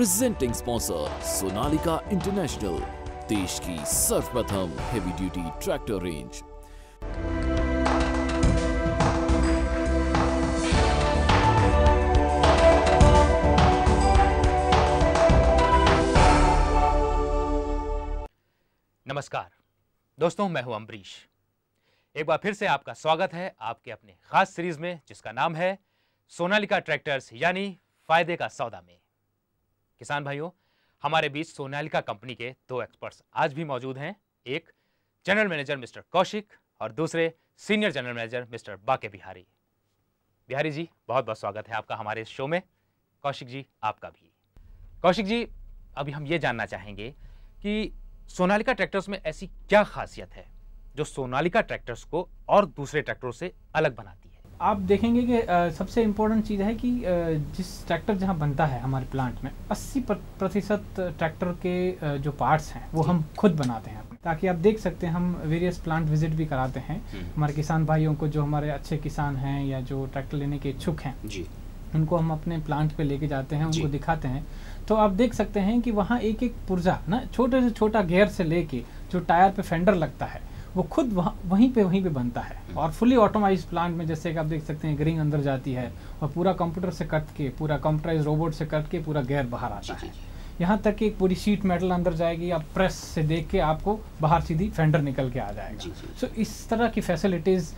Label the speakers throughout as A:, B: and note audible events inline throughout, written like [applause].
A: Presenting sponsor Sonalika international देश की सर्वप्रथम हेवी ड्यूटी ट्रैक्टर रेंज
B: नमस्कार दोस्तों मैं हूं अम्बरीश एक बार फिर से आपका स्वागत है आपके अपने खास सीरीज में जिसका नाम है सोनालिका ट्रैक्टर्स यानी फायदे का सौदा में किसान भाइयों हमारे बीच सोनालिका कंपनी के दो एक्सपर्ट्स आज भी मौजूद हैं एक जनरल मैनेजर मिस्टर कौशिक और दूसरे सीनियर जनरल मैनेजर मिस्टर बाके बिहारी बिहारी जी बहुत बहुत स्वागत है आपका हमारे शो में कौशिक जी आपका भी कौशिक जी अभी हम ये जानना चाहेंगे कि सोनालिका ट्रैक्टर्स में ऐसी क्या खासियत है जो सोनालिका ट्रैक्टर्स को और दूसरे ट्रैक्टरों से अलग बनाती है
A: आप देखेंगे कि सबसे इम्पोर्टेंट चीज़ है कि जिस ट्रैक्टर जहाँ बनता है हमारे प्लांट में 80 प्रतिशत ट्रैक्टर के जो पार्ट्स हैं वो हम खुद बनाते हैं ताकि आप देख सकते हैं हम वेरियस प्लांट विजिट भी कराते हैं हम्म। हमारे किसान भाइयों को जो हमारे अच्छे किसान हैं या जो ट्रैक्टर लेने के इच्छुक हैं उनको हम अपने प्लांट पे लेके जाते हैं उनको दिखाते हैं तो आप देख सकते हैं कि वहाँ एक एक पुर्जा ना छोटे से छोटा गेयर से लेके जो टायर पे फेंडर लगता है वो खुद वह, वहीं पे वहीं पे बनता है हम्म। और फुली ऑटोमाइज प्लांट में जैसे कि आप देख सकते हैं ग्रिंग अंदर जाती है और पूरा कंप्यूटर से कट के पूरा कंप्यूटराइज रोबोट से कट के पूरा गैर बाहर आता है यहाँ तक कि एक पूरी शीट मेटल अंदर जाएगी आप प्रेस से देख के आपको बाहर सीधी फेंडर निकल के आ जाएगा सो so, इस तरह की फैसिलिटीज़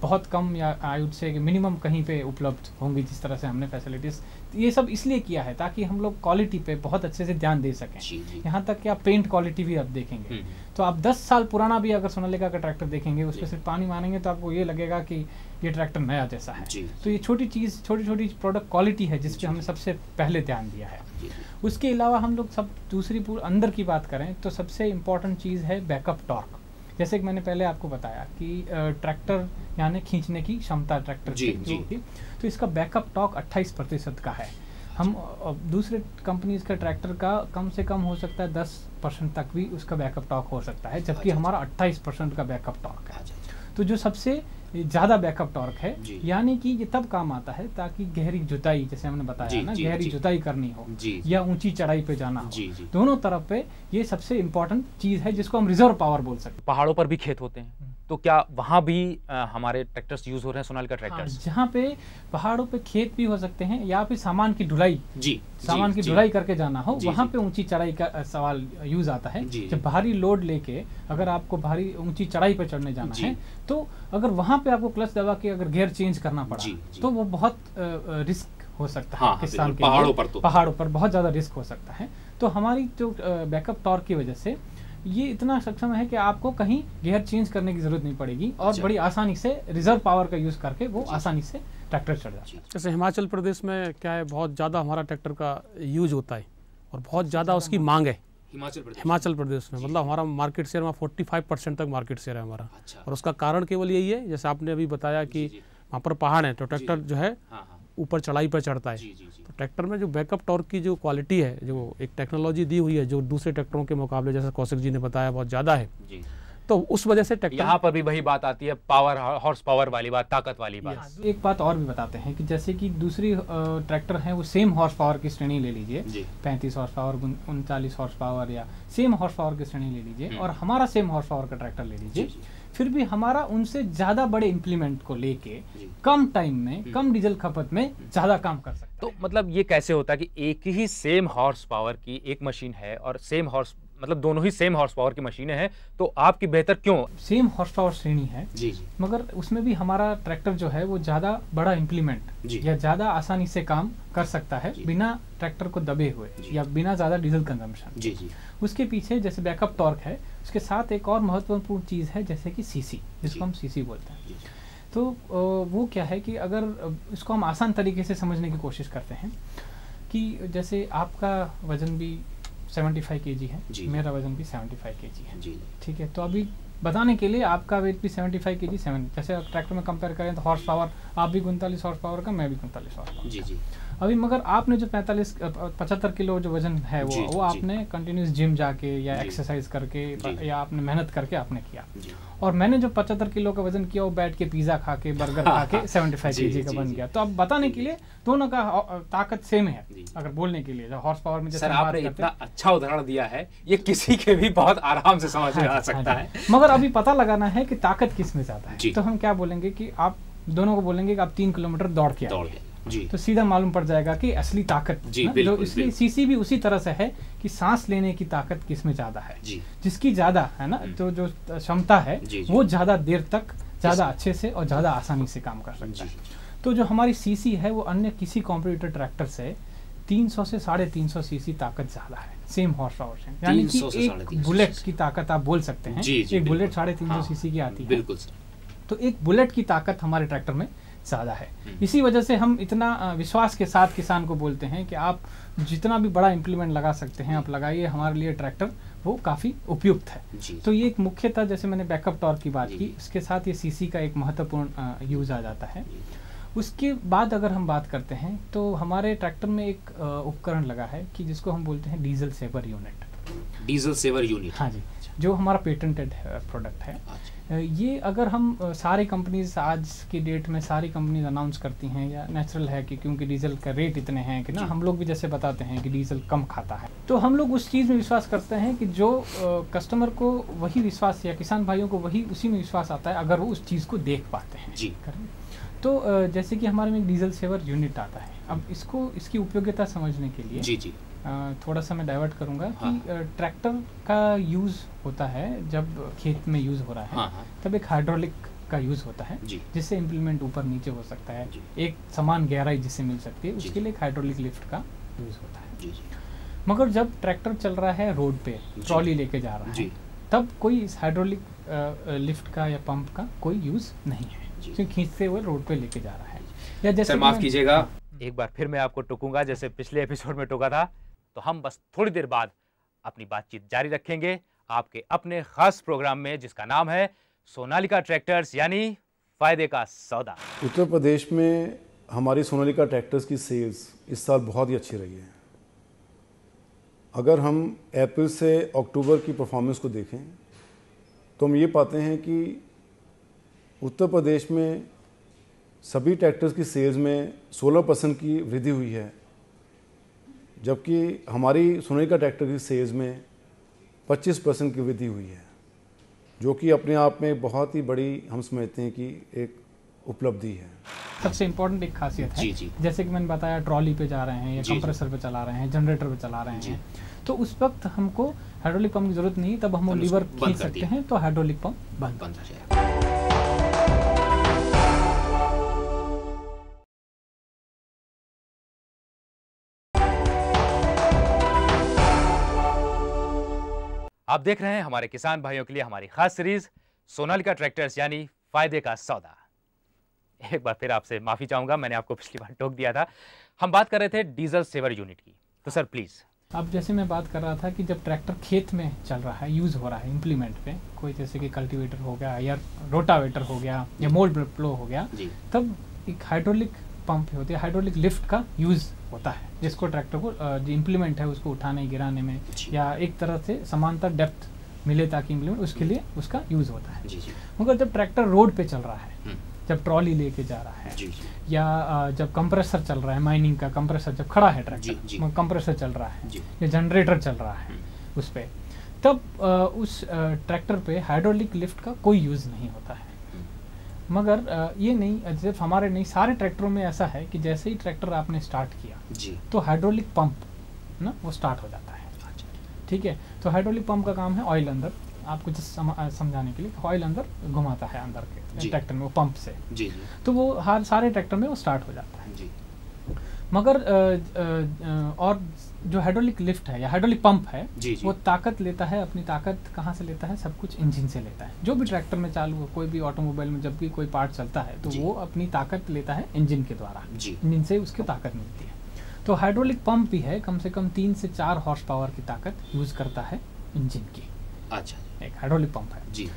A: बहुत कम या आयु से मिनिमम कहीं पे उपलब्ध होंगी जिस तरह से हमने फैसिलिटीज़ ये सब इसलिए किया है ताकि हम लोग क्वालिटी पे बहुत अच्छे से ध्यान दे सकें यहाँ तक कि आप पेंट क्वालिटी भी आप देखेंगे हम्म। तो आप दस साल पुराना भी अगर सोनालिका का ट्रैक्टर देखेंगे उस पर सिर्फ पानी मारेंगे तो आपको ये लगेगा कि ये ट्रैक्टर नया जैसा है तो ये छोटी चीज़ छोटी छोटी प्रोडक्ट क्वालिटी है जिस पर हमने सबसे पहले ध्यान दिया है उसके अलावा हम लोग सब दूसरी पूरी अंदर की बात करें तो सबसे इम्पॉर्टेंट चीज़ है बैकअप टॉर्क जैसे कि मैंने पहले आपको बताया कि ट्रैक्टर यानी खींचने की क्षमता ट्रैक्टर जी, जी. तो इसका बैकअप टॉक 28 प्रतिशत का है हम दूसरे कंपनीज का ट्रैक्टर का कम से कम हो सकता है 10 परसेंट तक भी उसका बैकअप टॉक हो सकता है जबकि अच्छा, अच्छा। हमारा 28 परसेंट का बैकअप टॉक है अच्छा, तो जो सबसे ज़्यादा बैकअप टॉर्क है यानी कि ये तब काम आता है ताकि गहरी जुताई जैसे हमने बताया ना गहरी जुताई करनी हो या ऊंची चढ़ाई पे जाना हो दोनों तरफ पे ये सबसे इम्पोर्टेंट चीज़ है जिसको हम रिजर्व पावर बोल सकते हैं पहाड़ों पर भी खेत होते
B: हैं हम्म। तो क्या वहाँ भी आ, हमारे ट्रैक्टर्स यूज हो रहे हैं सोनाल का ट्रैक्टर हाँ, जहाँ पे पहाड़ों पे खेत भी हो सकते हैं
A: या फिर सामान की ढुलाई
B: जी सामान जी, की ढुलाई करके
A: जाना हो वहाँ पे ऊंची चढ़ाई का सवाल यूज आता है जब भारी लोड लेके अगर आपको भारी ऊंची चढ़ाई पर चढ़ने जाना है तो अगर वहाँ पे आपको क्लच दबा के अगर गियर चेंज करना पड़ा जी, जी. तो वो बहुत रिस्क हो सकता हाँ, है किसान के पहाड़ों पर तो पहाड़ों पर बहुत ज़्यादा रिस्क हो सकता है तो हमारी जो बैकअप टॉर्क की वजह से ये इतना सक्षम है कि आपको कहीं गियर चेंज करने की जरूरत नहीं पड़ेगी और अच्छा। बड़ी आसानी से रिजर्व पावर का यूज़ करके वो आसानी से ट्रैक्टर चढ़
C: जाता है जैसे हिमाचल प्रदेश में क्या है बहुत ज़्यादा हमारा ट्रैक्टर का यूज होता है और बहुत ज़्यादा उसकी मांग है हिमाचल प्रदेश हिमाचल प्रदेश में मतलब हमारा मार्केट शेयर वहाँ फोर्टी फाइव परसेंट तक मार्केट शेयर है हमारा अच्छा। और उसका कारण केवल यही है जैसे आपने अभी बताया कि वहाँ पर पहाड़ है तो ट्रैक्टर जो है हाँ, हाँ। ऊपर चढ़ाई पर चढ़ता है तो ट्रैक्टर में जो बैकअप टॉर्क की जो क्वालिटी है जो एक टेक्नोलॉजी दी हुई है जो दूसरे ट्रैक्टरों के मुकाबले जैसे कौशिक जी ने बताया बहुत ज़्यादा है तो उस वजह से ट्रैक्टर
B: यहाँ पर भी वही बात आती है पावर हॉर्स पावर वाली बात ताकत वाली बात
A: एक बात और भी बताते हैं कि जैसे कि दूसरी ट्रैक्टर है वो सेम हॉर्स पावर की श्रेणी ले लीजिए पैंतीस हॉर्स पावर उनचालीस हॉर्स पावर या सेम हॉर्स पावर की श्रेणी ले लीजिए हम्म। और हमारा सेम हॉर्स पावर का ट्रैक्टर ले लीजिए फिर भी हमारा उनसे ज्यादा बड़े इम्प्लीमेंट को लेके कम टाइम में हम्म। कम डीजल खपत में ज्यादा काम कर सकते
B: तो मतलब ये कैसे होता है कि एक ही सेम हॉर्स पावर की एक मशीन है और सेम हॉर्स मतलब दोनों ही सेम हॉर्स पावर की मशीनें हैं तो आपकी बेहतर क्यों सेम हॉर्स पावर श्रेणी है जी जी
A: मगर उसमें भी हमारा ट्रैक्टर जो है वो ज़्यादा बड़ा इम्प्लीमेंट या ज़्यादा आसानी से काम कर सकता है बिना ट्रैक्टर को दबे हुए या बिना ज़्यादा डीजल कंजम्पशन जी जी उसके पीछे जैसे बैकअप टॉर्क है उसके साथ एक और महत्वपूर्ण चीज़ है जैसे कि सीसी जिसको हम सीसी बोलते हैं तो वो क्या है कि अगर इसको हम आसान तरीके से समझने की कोशिश करते हैं कि जैसे आपका वज़न भी सेवेंटी फाइव के जी है जी मेरा वजन भी सेवेंटी फाइव के जी है जी ठीक है तो अभी बताने के लिए आपका वेट भी सेवेंटी फाइव के जी सेवन जैसे ट्रैक्टर में कंपेयर करें तो हॉर्स पावर आप भी उनतालीस हॉर्स पावर का मैं भी उनतालीस हॉर्स पावर जी जी अभी मगर आपने जो पैंतालीस पचहत्तर किलो जो वजन है वो वो आपने कंटिन्यूस जिम जाके या एक्सरसाइज करके या आपने मेहनत करके आपने किया और मैंने जो पचहत्तर किलो का वजन किया वो बैठ के पिज्जा खा के बर्गर खा के सेवेंटी फाइव के जी का बन गया तो अब बताने के लिए दोनों का ताकत सेम
B: है अगर बोलने के लिए हॉर्स पावर में जैसे आपने इतना अच्छा उदाहरण दिया है ये किसी के भी बहुत आराम से समझ में हाँ आ हाँ सकता है
A: मगर अभी पता लगाना है कि ताकत किस में ज्यादा है तो हम क्या बोलेंगे कि आप दोनों को बोलेंगे कि आप तीन किलोमीटर दौड़ के दौड़ के जी तो सीधा मालूम पड़ जाएगा कि असली ताकत जी जो इसलिए सीसी भी उसी तरह से है कि सांस लेने की ताकत किस में ज्यादा है जी जिसकी ज्यादा है ना हम्म। तो जो क्षमता है वो ज्यादा देर तक ज्यादा अच्छे से और ज्यादा आसानी से काम कर सकता है तो जो हमारी सीसी है वो अन्य किसी कॉम्प्यूटर ट्रैक्टर से 300 से साढ़े तीन सौ सीसी ताकत ज्यादा है सेम हॉर्स पावर से यानी कि एक बुलेट की ताकत आप बोल सकते हैं एक बुलेट साढ़े तीन सौ हाँ, सीसी की आती है बिल्कुल तो एक बुलेट की ताकत हमारे ट्रैक्टर में ज़्यादा है हम्म। इसी वजह से हम इतना विश्वास के साथ किसान को बोलते हैं कि आप जितना भी बड़ा इम्प्लीमेंट लगा सकते हैं आप हम्म। लगाइए हमारे लिए ट्रैक्टर वो काफ़ी उपयुक्त है तो ये एक मुख्यतः जैसे मैंने बैकअप टॉर्क की बात की उसके साथ ये सीसी का एक महत्वपूर्ण यूज़ आ जाता है उसके बाद अगर हम बात करते हैं तो हमारे ट्रैक्टर में एक उपकरण लगा है कि जिसको हम बोलते हैं diesel saver unit
B: diesel saver unit
A: हाँ जी जो हमारा पेटेंटेड प्रोडक्ट है अच्छा। ये अगर हम सारे कंपनीज आज की डेट में सारी कंपनीज अनाउंस करती हैं या नेचुरल है कि क्योंकि डीजल का रेट इतने हैं कि ना हम लोग भी जैसे बताते हैं कि डीजल कम खाता है तो हम लोग उस चीज़ में विश्वास करते हैं कि जो कस्टमर को वही विश्वास या किसान भाइयों को वही उसी में विश्वास आता है अगर वो उस चीज़ को देख पाते हैं जी तो जैसे कि हमारे में डीजल सेवर यूनिट आता है अब इसको इसकी उपयोगिता समझने के लिए जी जी थोड़ा सा मैं डाइवर्ट करूंगा हाँ। कि ट्रैक्टर का यूज़ होता है जब खेत में यूज़ हो रहा है हाँ।, हाँ। तब एक हाइड्रोलिक का यूज़ होता है जिससे इम्प्लीमेंट ऊपर नीचे हो सकता है एक समान गहराई जिससे मिल सकती है उसके लिए एक हाइड्रोलिक लिफ्ट का यूज़ होता है मगर जब ट्रैक्टर चल रहा है रोड पे ट्रॉली लेके जा रहा है तब कोई इस हाइड्रोलिक लिफ्ट का या पंप का कोई यूज़ नहीं है क्योंकि खींचते हुए रोड पे लेके जा रहा है या जैसे माफ़ कीजिएगा
B: एक बार फिर मैं आपको टोकूंगा जैसे पिछले एपिसोड में टोका था तो हम बस थोड़ी देर बाद अपनी बातचीत जारी रखेंगे आपके अपने खास प्रोग्राम में जिसका नाम है सोनालिका ट्रैक्टर्स यानी फायदे का सौदा
C: उत्तर प्रदेश में हमारी सोनालिका ट्रैक्टर्स की सेल्स इस साल बहुत ही अच्छी रही है अगर हम अप्रैल से अक्टूबर की परफॉर्मेंस को देखें तो हम ये पाते हैं कि उत्तर प्रदेश में सभी ट्रैक्टर्स की सेल्स में 16 परसेंट की वृद्धि हुई है जबकि हमारी का ट्रैक्टर की सेल्स में 25 परसेंट की वृद्धि हुई है जो कि अपने आप में बहुत ही बड़ी हम समझते हैं कि एक उपलब्धि है
A: सबसे इम्पोर्टेंट एक खासियत है जी जी। जैसे कि मैंने बताया ट्रॉली पे जा रहे हैं या कंप्रेसर पे चला रहे हैं जनरेटर पे चला रहे हैं तो उस वक्त हमको हाइड्रोलिक पंप की जरूरत नहीं तब हम तो लीवर खींच सकते हैं तो हाइड्रोलिक पंप बंद बंद हो जाएगा
B: आप देख रहे हैं हमारे किसान भाइयों के लिए हमारी खास सीरीज सोनालिका ट्रैक्टर्स यानी फायदे का सौदा एक बार फिर आपसे माफी चाहूंगा मैंने आपको पिछली बार टोक दिया था हम बात कर रहे थे डीजल सेवर यूनिट की तो सर प्लीज
A: अब जैसे मैं बात कर रहा था कि जब ट्रैक्टर खेत में चल रहा है यूज़ हो रहा है इम्प्लीमेंट पे कोई जैसे कि कल्टीवेटर हो गया या रोटावेटर हो गया या मोल्ड प्लो हो गया तब एक हाइड्रोलिक पंप होते हैं हाइड्रोलिक लिफ्ट का यूज़ होता है जिसको ट्रैक्टर को जो इम्प्लीमेंट है उसको उठाने गिराने में या एक तरह से समानता डेप्थ मिले ताकि इम्प्लीमेंट उसके लिए हम्म। उसका यूज़ होता है मगर जब ट्रैक्टर रोड पे चल रहा है हम्म। जब ट्रॉली लेके जा रहा है या जब कंप्रेसर चल रहा है माइनिंग का कंप्रेसर जब खड़ा है ट्रैक्टर कंप्रेसर चल रहा है या जनरेटर चल रहा है हम्म। उस पर तब उस ट्रैक्टर पे हाइड्रोलिक लिफ्ट का कोई यूज़ नहीं होता है मगर ये नहीं सिर्फ हमारे नहीं सारे ट्रैक्टरों में ऐसा है कि जैसे ही ट्रैक्टर आपने स्टार्ट किया जी तो हाइड्रोलिक पंप ना वो स्टार्ट हो जाता है अच्छा। ठीक है तो हाइड्रोलिक पंप का काम है ऑयल अंदर आपको जस्ट समझाने के लिए ऑयल अंदर घुमाता है अंदर के ट्रैक्टर में वो पंप से जी, जी। तो वो हर सारे ट्रैक्टर में वो स्टार्ट हो जाता है मगर और जो हाइड्रोलिक लिफ्ट है या हाइड्रोलिक पंप है जी जी। वो ताकत लेता है अपनी ताकत कहाँ से लेता है सब कुछ इंजन से लेता है जो भी ट्रैक्टर में चालू कोई भी ऑटोमोबाइल में जब भी कोई पार्ट चलता है तो वो अपनी ताकत लेता है इंजन के द्वारा इंजन से उसकी ताकत मिलती है तो हाइड्रोलिक पंप भी है कम से कम तीन से चार हॉर्स पावर की ताकत यूज करता है इंजन की अच्छा एक हाइड्रोलिक पंप है जी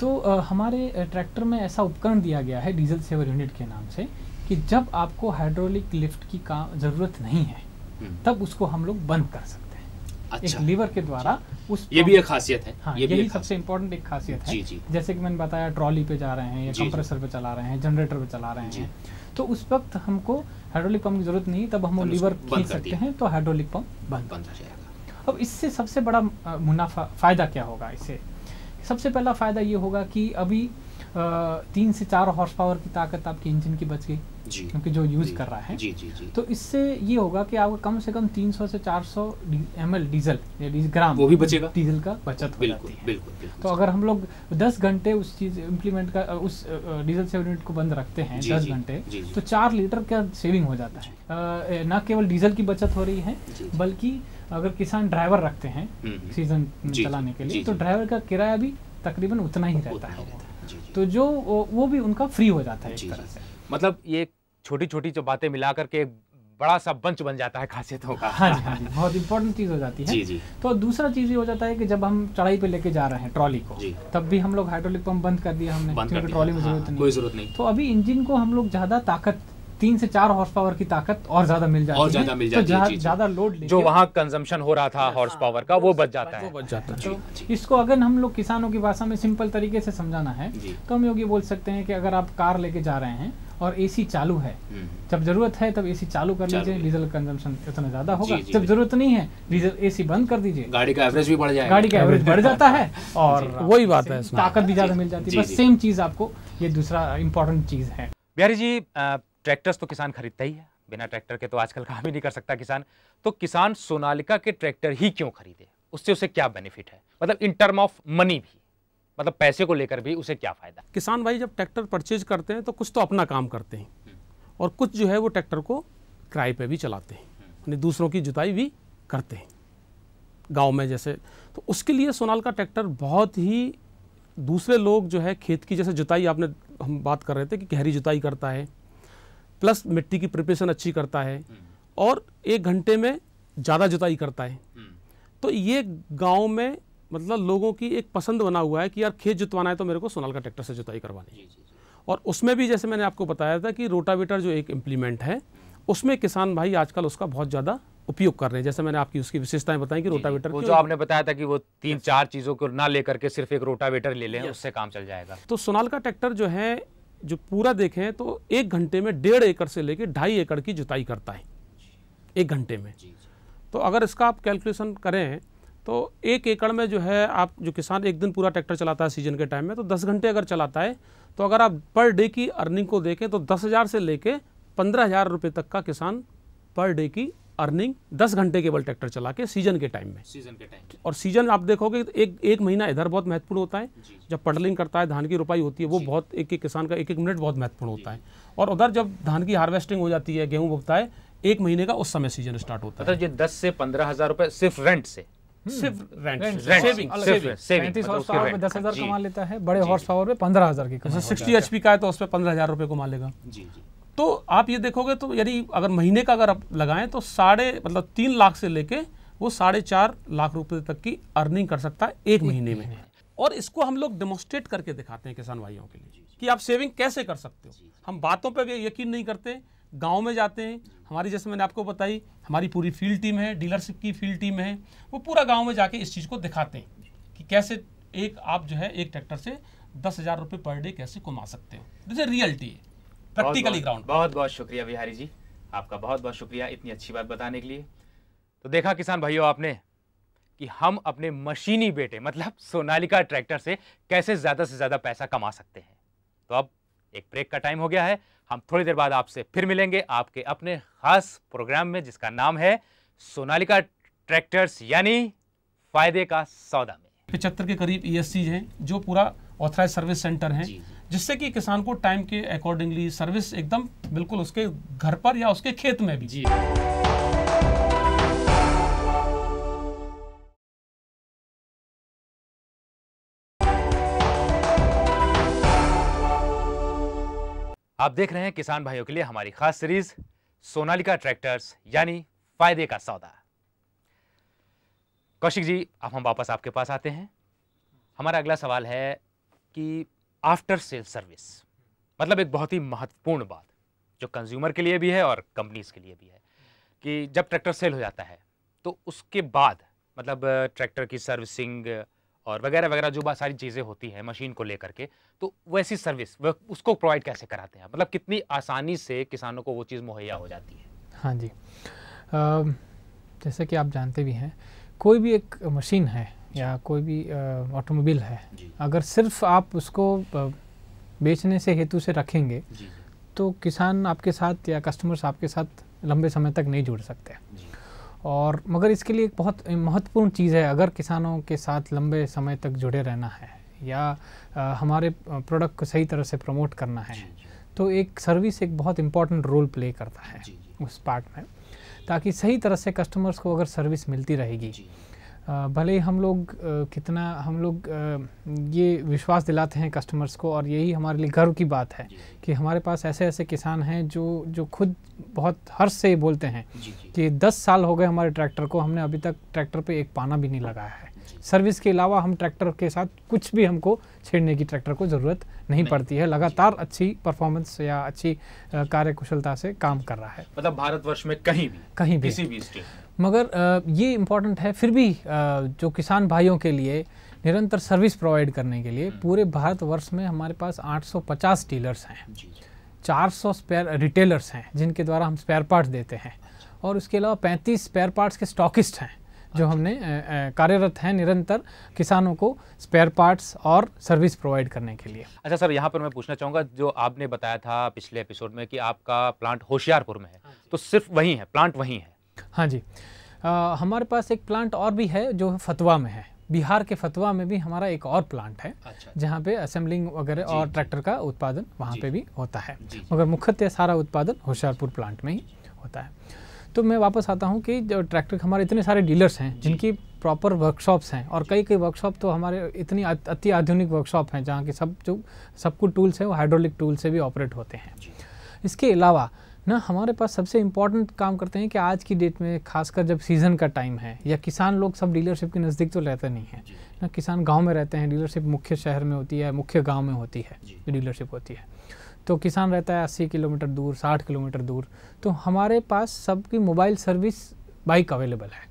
A: तो आ, हमारे ट्रैक्टर में ऐसा उपकरण दिया गया है डीजल सेवर यूनिट के नाम से कि जब आपको हाइड्रोलिक लिफ्ट की काम ज़रूरत नहीं है हम्म। तब उसको हम लोग बंद कर सकते हैं अच्छा। एक लीवर के द्वारा अच्छा। उस ये भी एक खासियत है हाँ, ये भी यही सबसे इम्पोर्टेंट एक खासियत है जी, जी। जैसे कि मैंने बताया ट्रॉली पे जा रहे हैं या कंप्रेसर पे चला रहे हैं जनरेटर पे चला रहे हैं तो उस वक्त हमको हाइड्रोलिक पंप की जरूरत नहीं तब हम लीवर खींच सकते हैं तो हाइड्रोलिक पंप बंद बंद हो जाएगा अब इससे सबसे बड़ा मुनाफा फायदा क्या होगा इससे सबसे पहला फायदा ये होगा कि अभी तीन से चार हॉर्स पावर की ताकत आपकी इंजन की बच गई क्योंकि जो यूज कर रहा है जी, जी, जी. तो इससे ये होगा कि आपको कम से कम 300 से 400 सौ एम एल डीजल ग्राम वो भी बचेगा डीजल का बचत हो बिल्कुल, जाती है बिल्कुल, बिल्कुल, तो अगर हम लोग 10 घंटे उस चीज इम्प्लीमेंट का उस डीजल सेवन यूनिट को बंद रखते हैं 10 घंटे तो चार लीटर का सेविंग हो जाता है न केवल डीजल की बचत हो रही है बल्कि अगर किसान ड्राइवर रखते हैं सीजन हम्म, हम्म। चलाने के लिए तो ड्राइवर का किराया भी तकरीबन उतना ही रहता है तो जो वो भी उनका फ्री हो जाता
B: है एक तरह से मतलब ये छोटी छोटी जो बातें मिला करके बड़ा सा बंच बन जाता है खासियतों का हाँ जी हाँ जी
A: बहुत इंपॉर्टेंट चीज़ हो जाती है जी जी तो दूसरा चीज़ ये हो जाता है कि जब हम चढ़ाई पे लेके जा रहे हैं ट्रॉली को तब भी हम लोग हाइड्रोलिक पंप बंद कर दिया हमने बंद ट्रॉली में हाँ, जरूरत नहीं कोई जरूरत नहीं तो अभी इंजन को हम लोग ज़्यादा ताकत तीन से चार हॉर्स पावर की ताकत और ज्यादा मिल जाती और ज्यादा मिल तो जाती है तो ज्यादा लोड जो वहाँ
B: कंजम्पशन हो रहा था हॉर्स हाँ। पावर का वो बच जाता है तो
A: इसको अगर हम लोग किसानों की भाषा में सिंपल तरीके से समझाना है तो हम लोग ये बोल सकते हैं कि अगर आप कार लेके जा रहे हैं और एसी चालू है हम्म, हम्म। जब जरूरत है तब एसी चालू कर लीजिए डीजल कंजम्पशन इतना ज्यादा होगा जब जरूरत नहीं है डीजल एसी बंद कर दीजिए गाड़ी का एवरेज भी बढ़ जाएगा गाड़ी का एवरेज बढ़ जाता है
B: और [laughs] वही बात है ताकत भी ज्यादा मिल जाती है बस सेम
A: चीज आपको ये दूसरा इम्पोर्टेंट चीज है
B: बिहारी जी ट्रैक्टर्स तो किसान खरीदता ही है बिना ट्रैक्टर के तो आजकल काम ही नहीं कर सकता किसान तो किसान सोनालिका के ट्रैक्टर ही क्यों खरीदे उससे उसे क्या बेनिफिट है मतलब इन टर्म ऑफ मनी भी मतलब पैसे को लेकर भी उसे क्या फायदा किसान भाई जब ट्रैक्टर
C: परचेज करते हैं तो कुछ तो अपना काम करते हैं और कुछ जो है वो ट्रैक्टर को किराए पे भी चलाते हैं यानी दूसरों की जुताई भी करते हैं गांव में जैसे तो उसके लिए सोनाल का ट्रैक्टर बहुत ही दूसरे लोग जो है खेत की जैसे जुताई आपने हम बात कर रहे थे कि गहरी जुताई करता है प्लस मिट्टी की प्रिपरेशन अच्छी करता है हम्म। और एक घंटे में ज़्यादा जुताई करता है हम्म। तो ये गाँव में मतलब लोगों की एक पसंद बना हुआ है कि यार खेत जुतवाना है तो मेरे को सोनाल का ट्रैक्टर से जुताई करवानी है और उसमें भी जैसे मैंने आपको बताया था कि रोटावेटर जो एक इम्प्लीमेंट है हम्म। उसमें किसान भाई आजकल उसका बहुत ज़्यादा उपयोग कर रहे हैं जैसे मैंने आपकी उसकी विशेषताएं बताई कि रोटावेटर वो जो आपने
B: बताया था कि वो तीन चार चीज़ों को ना लेकर के सिर्फ एक रोटावेटर ले लें उससे काम चल जाएगा
C: तो सोनाल का ट्रैक्टर जो है जो पूरा देखें तो एक घंटे में डेढ़ एकड़ से लेकर ढाई एकड़ की जुताई करता है एक घंटे में तो अगर इसका आप कैलकुलेशन करें तो एक एकड़ में जो है आप जो किसान एक दिन पूरा ट्रैक्टर चलाता है सीजन के टाइम में तो दस घंटे अगर चलाता है तो अगर आप पर डे की अर्निंग को देखें तो दस हज़ार से लेके पंद्रह हज़ार रुपये तक का किसान पर डे की अर्निंग दस घंटे केवल ट्रैक्टर चला के सीजन के टाइम में सीजन के टाइम और सीजन आप देखोगे तो एक एक महीना इधर बहुत महत्वपूर्ण होता है जब पडलिंग करता है धान की रुपाई होती है वो बहुत एक एक किसान का एक एक मिनट बहुत महत्वपूर्ण होता है और उधर जब धान की हार्वेस्टिंग हो जाती है गेहूँ उगता है एक महीने का उस
B: समय सीजन स्टार्ट होता है जो दस से पंद्रह हजार रुपए सिर्फ रेंट से हम्म। सिर्फ रेंट सेविंग पैंतीस हॉर्स पावर में दस हजार कमा
A: लेता है बड़े हॉर्स पावर में पंद्रह हजार की सिक्सटी
B: एचपी का है
C: तो उस पर पंद्रह हजार रुपए को मालेगा तो आप ये देखोगे तो यदि अगर महीने का अगर आप लगाएं तो साढ़े मतलब तीन लाख से लेके वो साढ़े चार लाख रुपए तक की अर्निंग कर सकता है एक महीने में और इसको हम लोग डेमोस्ट्रेट करके दिखाते हैं किसान भाइयों के लिए कि आप सेविंग कैसे कर सकते हो हम बातों पर भी यकीन नहीं करते गाँव में जाते हैं हमारी जैसे मैंने आपको बताई हमारी पूरी फील्ड टीम है डीलरशिप की फील्ड टीम है वो पूरा गाँव में जाके इस चीज़ को दिखाते हैं कि कैसे एक आप जो है एक ट्रैक्टर से दस हज़ार रुपये पर डे कैसे कमा सकते हो
B: जैसे रियलिटी है प्रैक्टिकली ग्राउंड बहुत बहुत शुक्रिया बिहारी जी आपका बहुत बहुत शुक्रिया इतनी अच्छी बात बताने के लिए तो देखा किसान भाइयों आपने कि हम अपने मशीनी बेटे मतलब सोनालिका ट्रैक्टर से कैसे ज़्यादा से ज़्यादा पैसा कमा सकते हैं तो अब एक ब्रेक का टाइम हो गया है हम थोड़ी देर बाद आपसे फिर मिलेंगे आपके अपने खास प्रोग्राम में जिसका नाम है सोनालिका ट्रैक्टर्स यानी फायदे का सौदा में
C: पिचहत्तर के करीब ई e हैं जो पूरा ऑथराइज सर्विस सेंटर हैं जिससे कि किसान को टाइम के अकॉर्डिंगली सर्विस एकदम बिल्कुल उसके घर पर या उसके खेत में भी जी
B: आप देख रहे हैं किसान भाइयों के लिए हमारी खास सीरीज सोनालिका ट्रैक्टर्स यानी फायदे का सौदा कौशिक जी अब हम वापस आपके पास आते हैं हमारा अगला सवाल है कि आफ्टर सेल सर्विस मतलब एक बहुत ही महत्वपूर्ण बात जो कंज्यूमर के लिए भी है और कंपनीज के लिए भी है कि जब ट्रैक्टर सेल हो जाता है तो उसके बाद मतलब ट्रैक्टर की सर्विसिंग और वगैरह वगैरह जो सारी चीज़ें होती हैं मशीन को लेकर के तो वैसी सर्विस वह उसको प्रोवाइड कैसे कराते हैं मतलब कितनी आसानी से किसानों को वो चीज़ मुहैया हो जाती है
A: हाँ जी आ, जैसे कि आप जानते भी हैं कोई भी एक मशीन है या कोई भी ऑटोमोबाइल है अगर सिर्फ आप उसको बेचने से हेतु से रखेंगे तो किसान आपके साथ या कस्टमर्स आपके साथ लंबे समय तक नहीं जुड़ सकते और मगर इसके लिए एक बहुत महत्वपूर्ण चीज़ है अगर किसानों के साथ लंबे समय तक जुड़े रहना है या आ, हमारे प्रोडक्ट को सही तरह से प्रमोट करना है तो एक सर्विस एक बहुत इम्पॉर्टेंट रोल प्ले करता है उस पार्ट में ताकि सही तरह से कस्टमर्स को अगर सर्विस मिलती रहेगी भले ही हम लोग कितना हम लोग ये विश्वास दिलाते हैं कस्टमर्स को और यही हमारे लिए गर्व की बात है कि हमारे पास ऐसे ऐसे किसान हैं जो जो खुद बहुत हर्ष से बोलते हैं कि दस साल हो गए हमारे ट्रैक्टर को हमने अभी तक ट्रैक्टर पे एक पाना भी नहीं लगाया है सर्विस के अलावा हम ट्रैक्टर के साथ कुछ भी हमको छेड़ने की ट्रैक्टर को ज़रूरत नहीं, नहीं पड़ती है लगातार अच्छी परफॉर्मेंस या अच्छी कार्यकुशलता से काम कर रहा है
B: मतलब भारतवर्ष में कहीं भी कहीं भी किसी भी
A: मगर ये इम्पोर्टेंट है फिर भी जो किसान भाइयों के लिए निरंतर सर्विस प्रोवाइड करने के लिए हम्म। पूरे भारतवर्ष में हमारे पास 850 डीलर्स हैं 400 स्पेयर रिटेलर्स हैं जिनके द्वारा हम स्पेयर पार्ट्स देते हैं अच्छा। और उसके अलावा 35 स्पेयर पार्ट्स के स्टॉकिस्ट हैं जो हमने कार्यरत हैं निरंतर किसानों को स्पेयर पार्ट्स और सर्विस प्रोवाइड करने के लिए
B: अच्छा सर यहाँ पर मैं पूछना चाहूँगा जो आपने बताया था पिछले एपिसोड में कि आपका प्लांट होशियारपुर में है हाँ तो सिर्फ वहीं है प्लांट वहीं है
A: हाँ जी आ, हमारे पास एक प्लांट और भी है जो फतवा में है बिहार के फतवा में भी हमारा एक और प्लांट है अच्छा। जहाँ पे असेंबलिंग वगैरह और ट्रैक्टर का उत्पादन वहाँ पे भी होता है मगर मुख्यतः सारा उत्पादन होशियारपुर प्लांट में ही होता है तो मैं वापस आता हूँ कि जो ट्रैक्टर हमारे इतने सारे डीलर्स हैं जिनकी प्रॉपर वर्कशॉप्स हैं और कई कई वर्कशॉप तो हमारे इतनी अति आधुनिक वर्कशॉप हैं जहाँ के सब जो सब कुछ टूल्स हैं वो हाइड्रोलिक टूल से भी ऑपरेट होते हैं इसके अलावा ना हमारे पास सबसे इम्पॉर्टेंट काम करते हैं कि आज की डेट में खासकर जब सीज़न का टाइम है या किसान लोग सब डीलरशिप के नज़दीक तो रहते नहीं हैं ना किसान गांव में रहते हैं डीलरशिप मुख्य शहर में होती है मुख्य गांव में होती है डीलरशिप होती है तो किसान रहता है 80 किलोमीटर दूर 60 किलोमीटर दूर तो हमारे पास सबकी मोबाइल सर्विस बाइक अवेलेबल है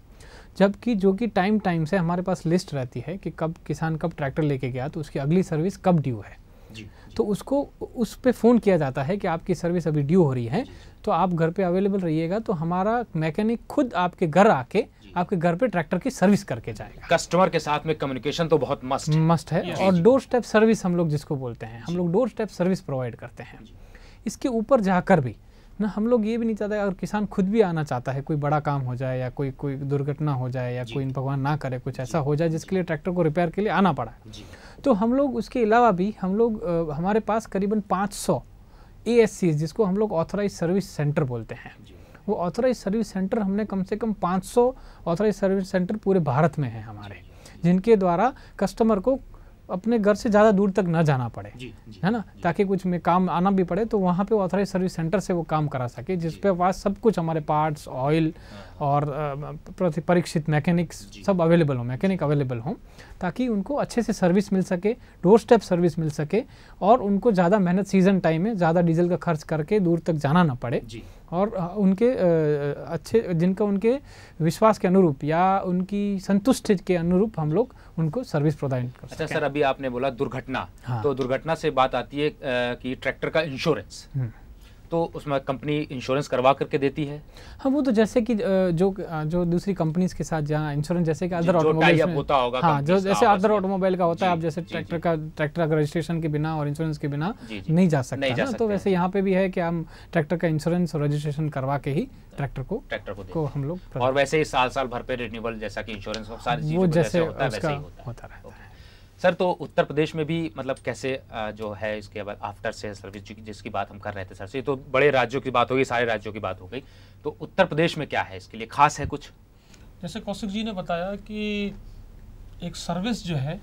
A: जबकि जो कि टाइम टाइम से हमारे पास लिस्ट रहती है कि कब किसान कब ट्रैक्टर लेके गया तो उसकी अगली सर्विस कब ड्यू है जी, तो उसको उस पर फ़ोन किया जाता है कि आपकी सर्विस अभी ड्यू हो रही है तो आप घर पे अवेलेबल रहिएगा तो हमारा मैकेनिक खुद आपके घर आके आपके घर पे ट्रैक्टर की सर्विस करके जाएगा
B: कस्टमर के साथ में कम्युनिकेशन तो बहुत मस्ट मस्ट है और
A: डोर स्टेप सर्विस हम लोग जिसको बोलते हैं हम लोग डोर स्टेप सर्विस प्रोवाइड करते हैं इसके ऊपर जाकर भी ना हम लोग ये भी नहीं चाहते अगर किसान खुद भी आना चाहता है कोई बड़ा काम हो जाए या कोई कोई दुर्घटना हो जाए या कोई भगवान ना करे कुछ ऐसा हो जाए जिसके लिए ट्रैक्टर को रिपेयर के लिए आना पड़ा तो हम लोग उसके अलावा भी हम लोग हमारे पास करीबन 500 सौ जिसको हम लोग ऑथोराइज सर्विस सेंटर बोलते हैं वो ऑथोराइज सर्विस सेंटर हमने कम से कम 500 ऑथोराइज सर्विस सेंटर पूरे भारत में हैं हमारे जिनके द्वारा कस्टमर को अपने घर से ज़्यादा दूर तक ना जाना पड़े है ना ताकि कुछ में काम आना भी पड़े तो वहाँ पे ऑथोराइज सर्विस सेंटर से वो काम करा सके जिस पे पास सब कुछ हमारे पार्ट्स हाँ। ऑयल और परीक्षित मैकेनिक्स सब अवेलेबल हों मैकेनिक अवेलेबल हों ताकि उनको अच्छे से सर्विस मिल सके डोर स्टेप सर्विस मिल सके और उनको ज़्यादा मेहनत सीजन टाइम में ज़्यादा डीजल का खर्च करके दूर तक जाना ना पड़े और उनके अच्छे जिनका उनके विश्वास के अनुरूप या उनकी संतुष्ट के अनुरूप हम लोग उनको सर्विस प्रदान कर
B: अच्छा सर अभी आपने बोला दुर्घटना हाँ। तो दुर्घटना से बात आती है कि ट्रैक्टर का इंश्योरेंस तो उसमें कंपनी इंश्योरेंस करवा करके देती है
A: हाँ वो तो जैसे कि जो जो दूसरी कंपनीज के साथ जहाँ इंश्योरेंस जैसे कि अदर ऑटोमोबाइल होता होगा हाँ जो जैसे अदर ऑटोमोबाइल का होता है आप जैसे ट्रैक्टर का ट्रैक्टर का रजिस्ट्रेशन के बिना और इंश्योरेंस के बिना नहीं जा सकता नहीं जा तो वैसे यहाँ पे भी है कि हम ट्रैक्टर का इंश्योरेंस और रजिस्ट्रेशन करवा के ही ट्रैक्टर को ट्रैक्टर को, को हम लोग
B: और वैसे ही साल साल भर पे रिन्यूअल जैसा कि इंश्योरेंस वो जैसे होता है वैसे ही होता है सर तो उत्तर प्रदेश में भी मतलब कैसे जो है इसके बाद आफ्टर सेल सर्विस जिसकी बात हम कर रहे थे सर से तो बड़े राज्यों की बात हो गई सारे राज्यों की बात हो गई तो उत्तर प्रदेश में क्या है इसके लिए खास है कुछ
C: जैसे कौशिक जी ने बताया कि एक सर्विस जो है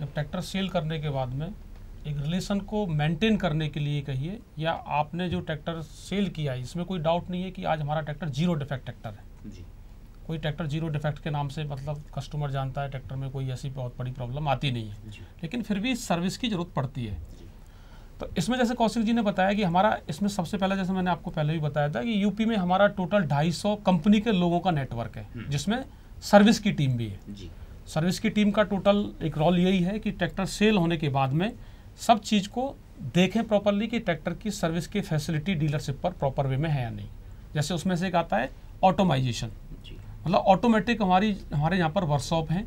C: जब ट्रैक्टर सेल करने के बाद में एक रिलेशन को मेंटेन करने के लिए कहिए या आपने जो ट्रैक्टर सेल किया है इसमें कोई डाउट नहीं है कि आज हमारा ट्रैक्टर जीरो डिफेक्ट ट्रैक्टर है जी कोई ट्रैक्टर जीरो डिफेक्ट के नाम से मतलब कस्टमर जानता है ट्रैक्टर में कोई ऐसी बहुत बड़ी प्रॉब्लम आती नहीं है लेकिन फिर भी सर्विस की ज़रूरत पड़ती है तो इसमें जैसे कौशिक जी ने बताया कि हमारा इसमें सबसे पहले जैसे मैंने आपको पहले भी बताया था कि यूपी में हमारा टोटल 250 कंपनी के लोगों का नेटवर्क है हम्म। जिसमें सर्विस की टीम भी है जी। सर्विस की टीम का टोटल एक रोल यही है कि ट्रैक्टर सेल होने के बाद में सब चीज़ को देखें प्रॉपरली कि ट्रैक्टर की सर्विस की फैसिलिटी डीलरशिप पर प्रॉपर वे में है या नहीं जैसे उसमें से एक आता है ऑटोमाइजेशन मतलब ऑटोमेटिक हमारी हमारे यहाँ पर वर्कशॉप हैं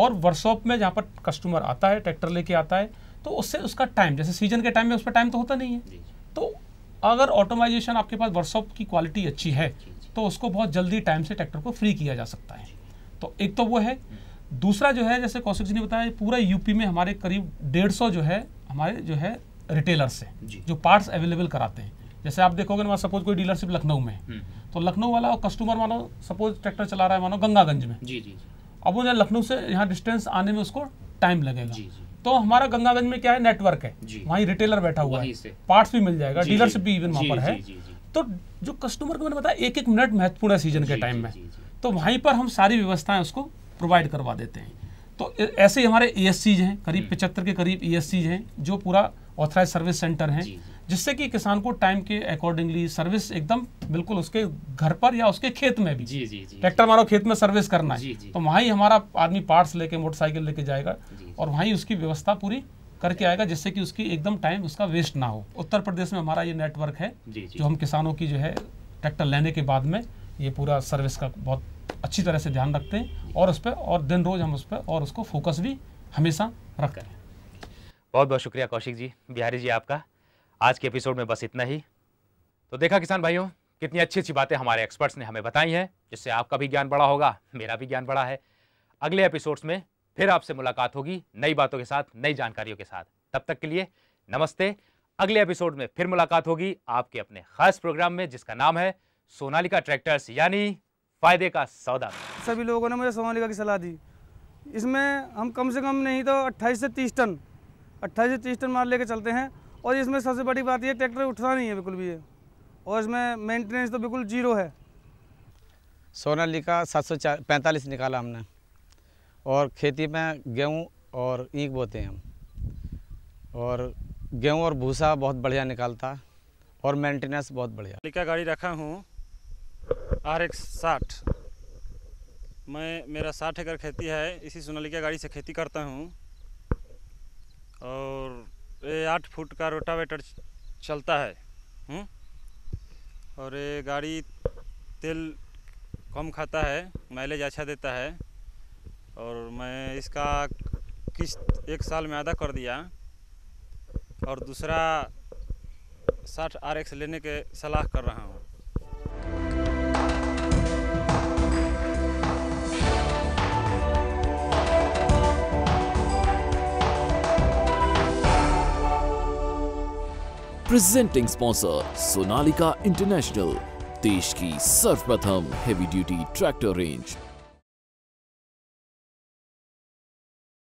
C: और वर्कशॉप में जहाँ पर कस्टमर आता है ट्रैक्टर लेके आता है तो उससे उसका टाइम जैसे सीजन के टाइम में उस पर टाइम तो होता नहीं है तो अगर ऑटोमाइजेशन आपके पास वर्कशॉप की क्वालिटी अच्छी है तो उसको बहुत जल्दी टाइम से ट्रैक्टर को फ्री किया जा सकता है तो एक तो वो है हम्म। दूसरा जो है जैसे कौशिक जी ने बताया पूरा यूपी में हमारे करीब डेढ़ सौ जो है हमारे जो है रिटेलर्स हैं जो पार्ट्स अवेलेबल कराते हैं जैसे आप देखोगे ना सपोज कोई डीलरशिप लखनऊ में हम्म। तो लखनऊ वाला कस्टमर मानो सपोज ट्रैक्टर चला रहा है मानो गंगागंज में जी जी अब वो लखनऊ से यहाँ डिस्टेंस आने में उसको टाइम लगेगा जी जी तो हमारा गंगागंज में क्या है नेटवर्क है वहाँ रिटेलर बैठा हुआ है पार्ट्स भी मिल जाएगा डीलरशिप भी इवन वहाँ पर है तो जो कस्टमर को मैंने बताया एक एक मिनट महत्वपूर्ण है सीजन के टाइम में तो वहीं पर हम सारी व्यवस्थाएं उसको प्रोवाइड करवा देते हैं तो ऐसे ही हमारे ई e हैं करीब हम्म। पचहत्तर के करीब ई e हैं जो पूरा ऑथराइज सर्विस सेंटर हैं जिससे कि किसान को टाइम के अकॉर्डिंगली सर्विस एकदम बिल्कुल उसके घर पर या उसके खेत में भी जी जी जी ट्रैक्टर मारो खेत में सर्विस करना है तो वहाँ ही हमारा आदमी पार्ट्स लेके मोटरसाइकिल लेके जाएगा और वहाँ ही उसकी व्यवस्था पूरी करके आएगा जिससे कि उसकी एकदम टाइम उसका वेस्ट ना हो उत्तर प्रदेश में हमारा ये नेटवर्क है जो हम किसानों की जो है ट्रैक्टर लेने के बाद में ये पूरा सर्विस का बहुत अच्छी तरह से ध्यान रखते हैं और उस पर और दिन रोज हम उस पर और उसको फोकस भी हमेशा रख हैं
B: बहुत बहुत शुक्रिया कौशिक जी बिहारी जी आपका आज के एपिसोड में बस इतना ही तो देखा किसान भाइयों कितनी अच्छी अच्छी बातें हमारे एक्सपर्ट्स ने हमें बताई हैं जिससे आपका भी ज्ञान बड़ा होगा मेरा भी ज्ञान बड़ा है अगले एपिसोड्स में फिर आपसे मुलाकात होगी नई बातों के साथ नई जानकारियों के साथ तब तक के लिए नमस्ते अगले एपिसोड में फिर मुलाकात होगी आपके अपने खास प्रोग्राम में जिसका नाम है सोनालिका ट्रैक्टर्स यानी फायदे का सौदा
C: सभी लोगों ने मुझे सोनालिका की सलाह दी इसमें हम कम से कम नहीं तो 28 से 30 टन 28 से 30 टन माल लेके चलते हैं और इसमें सबसे बड़ी बात यह ट्रैक्टर उठता नहीं है बिल्कुल भी ये और इसमें मेंटेनेंस तो बिल्कुल जीरो है लिखा सात सौ पैंतालीस निकाला हमने और खेती में गेहूँ और ईख बोते हैं हम और गेहूँ और भूसा बहुत बढ़िया निकालता और मेंटेनेंस बहुत बढ़िया लिखा गाड़ी रखा हूँ आर एक्स साठ मैं मेरा साठ एकड़ खेती है इसी सोनालिका गाड़ी से खेती करता हूँ आठ फुट का रोटावेटर चलता है हुँ? और ये गाड़ी तेल कम खाता है माइलेज अच्छा देता है और मैं इसका किस्त एक साल में अदा कर दिया और दूसरा साठ आर एक्स लेने के सलाह कर रहा हूँ
B: प्रेजेंटिंग स्पॉन्सर सोनालिका इंटरनेशनल देश की सर्वप्रथम
A: हेवी ड्यूटी ट्रैक्टर
B: रेंज